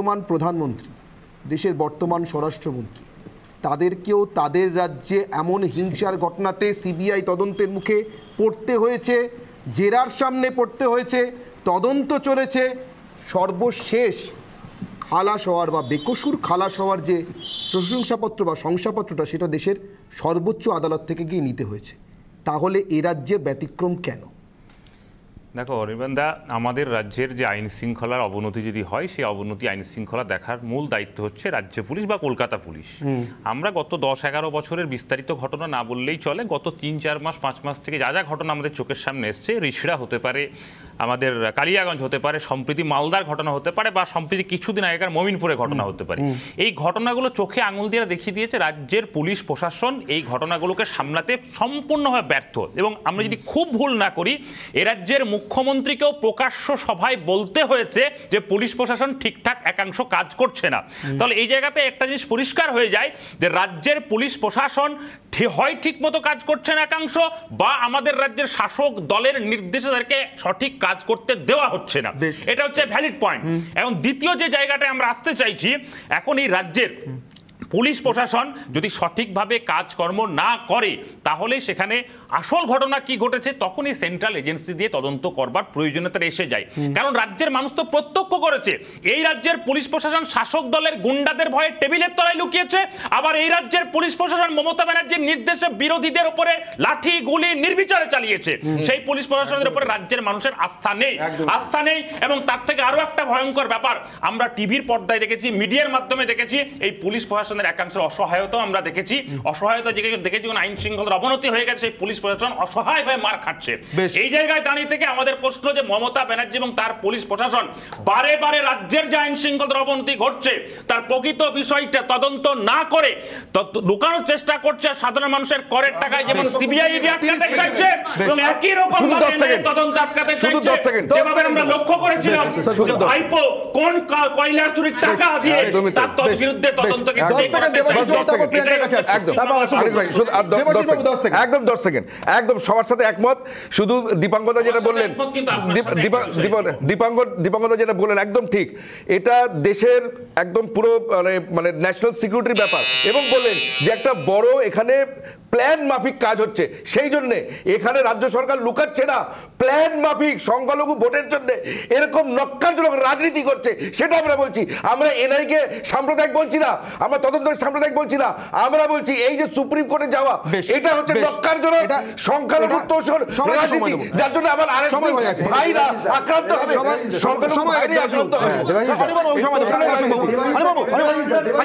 বর্তমান প্রধানমন্ত্রী দেশের বর্তমান স্বরাষ্ট্রমন্ত্রী তাদেরকেও তাদের রাজ্যে এমন হিংসার ঘটনাতে সিবিআই তদন্তের মুখে পড়তে হয়েছে জেরার সামনে পড়তে হয়েছে তদন্ত চলেছে সর্বশেষ খালাস হওয়ার বা বেকসুর খালাস হওয়ার যে প্রশংসাপত্র বা শংসাপত্রটা সেটা দেশের সর্বোচ্চ আদালত থেকে গিয়ে নিতে হয়েছে তাহলে এ রাজ্যে ব্যতিক্রম কেন দেখো অনির্বাণ দা আমাদের রাজ্যের যে আইন শৃঙ্খলার অবনতি যদি হয় সেই অবনতি আইন শৃঙ্খলা দেখার মূল দায়িত্ব হচ্ছে রাজ্য পুলিশ বা কলকাতা পুলিশ আমরা গত দশ এগারো বছরের বিস্তারিত ঘটনা না বললেই চলে গত তিন চার মাস পাঁচ মাস থেকে যা যা ঘটনা আমাদের চোখের সামনে এসছে রিসড়া হতে পারে আমাদের কালিয়াগঞ্জ হতে পারে সম্প্রীতি মালদার ঘটনা হতে পারে বা সম্প্রীতি কিছুদিন আগেকার মমিনপুরে ঘটনা হতে পারে এই ঘটনাগুলো চোখে আঙুল দিয়ে দেখিয়ে দিয়েছে রাজ্যের পুলিশ প্রশাসন এই ঘটনাগুলোকে সামলাতে সম্পূর্ণভাবে ব্যর্থ এবং আমরা যদি খুব ভুল না করি এ রাজ্যের মুখ্যমন্ত্রীকেও প্রকাশ্য সভায় বলতে হয়েছে যে পুলিশ প্রশাসন ঠিকঠাক একাংশ কাজ করছে না তাহলে এই জায়গাতে একটা জিনিস পরিষ্কার হয়ে যায় যে রাজ্যের পুলিশ প্রশাসন হয় ঠিক মতো কাজ করছে না একাংশ বা আমাদের রাজ্যের শাসক দলের নির্দেশে তাদেরকে সঠিক কাজ করতে দেওয়া হচ্ছে না এটা হচ্ছে ভ্যালিড পয়েন্ট এবং দ্বিতীয় যে জায়গাটায় আমরা আসতে চাইছি এখন এই রাজ্যের পুলিশ প্রশাসন যদি সঠিকভাবে কাজকর্ম না করে তাহলে সেখানে আসল ঘটনা কি ঘটেছে তখনই সেন্ট্রাল এজেন্সি দিয়ে তদন্ত করবার প্রয়োজনীয়তা এসে যায় কারণ রাজ্যের মানুষ তো প্রত্যক্ষ করেছে এই রাজ্যের পুলিশ প্রশাসন শাসক দলের গুন্ডাদের ভয়ে টেবিলের তলায় লুকিয়েছে আবার এই রাজ্যের পুলিশ প্রশাসন মমতা ব্যানার্জির নির্দেশে বিরোধীদের উপরে লাঠি গুলি নির্বিচারে চালিয়েছে সেই পুলিশ প্রশাসনের উপরে রাজ্যের মানুষের আস্থা নেই আস্থা নেই এবং তার থেকে আরো একটা ভয়ঙ্কর ব্যাপার আমরা টিভির পর্দায় দেখেছি মিডিয়ার মাধ্যমে দেখেছি এই পুলিশ প্রশাসন প্রশাসনের একাংশের অসহায়তাও আমরা দেখেছি অসহায়তা যে দেখেছি আইন শৃঙ্খলার অবনতি হয়ে গেছে পুলিশ প্রশাসন অসহায় হয়ে মার খাচ্ছে এই জায়গায় দাঁড়িয়ে থেকে আমাদের প্রশ্ন যে মমতা ব্যানার্জি এবং তার পুলিশ প্রশাসন বারে বারে রাজ্যের যে আইন শৃঙ্খলার অবনতি ঘটছে তার প্রকৃত বিষয়টা তদন্ত না করে লুকানোর চেষ্টা করছে সাধারণ মানুষের করের টাকায় যেমন সিবিআই আটকাতে চাইছে একই রকম তদন্ত আটকাতে চাইছে যেভাবে আমরা লক্ষ্য করেছিলাম ভাইপো কোন কয়লার চুরির টাকা দিয়ে তার বিরুদ্ধে তদন্ত কে একদম সবার সাথে একমত শুধু যেটা বললেন যেটা বললেন একদম ঠিক এটা দেশের একদম পুরো মানে ন্যাশনাল মানে, সিকিউরিটির ব্যাপার এবং বললেন যে একটা বড় এখানে প্ল্যান মাফিক কাজ হচ্ছে সেই জন্য এখানে রাজ্য সরকার লুকাচ্ছে না প্ল্যান মাফিক সংখ্যালঘু ভোটের জন্য এরকম নক্কারজনক রাজনীতি করছে সেটা আমরা বলছি আমরা এনআইকে সাম্প্রদায়িক বলছি না আমরা তদন্ত সাম্প্রদায়িক বলছি না আমরা বলছি এই যে সুপ্রিম কোর্টে যাওয়া এটা হচ্ছে নক্কারজনক সংখ্যালঘু তোষণ রাজনীতি যার জন্য আমার আরেক ভাইরা আক্রান্ত হবে সংখ্যালঘু ভাইরা আক্রান্ত হবে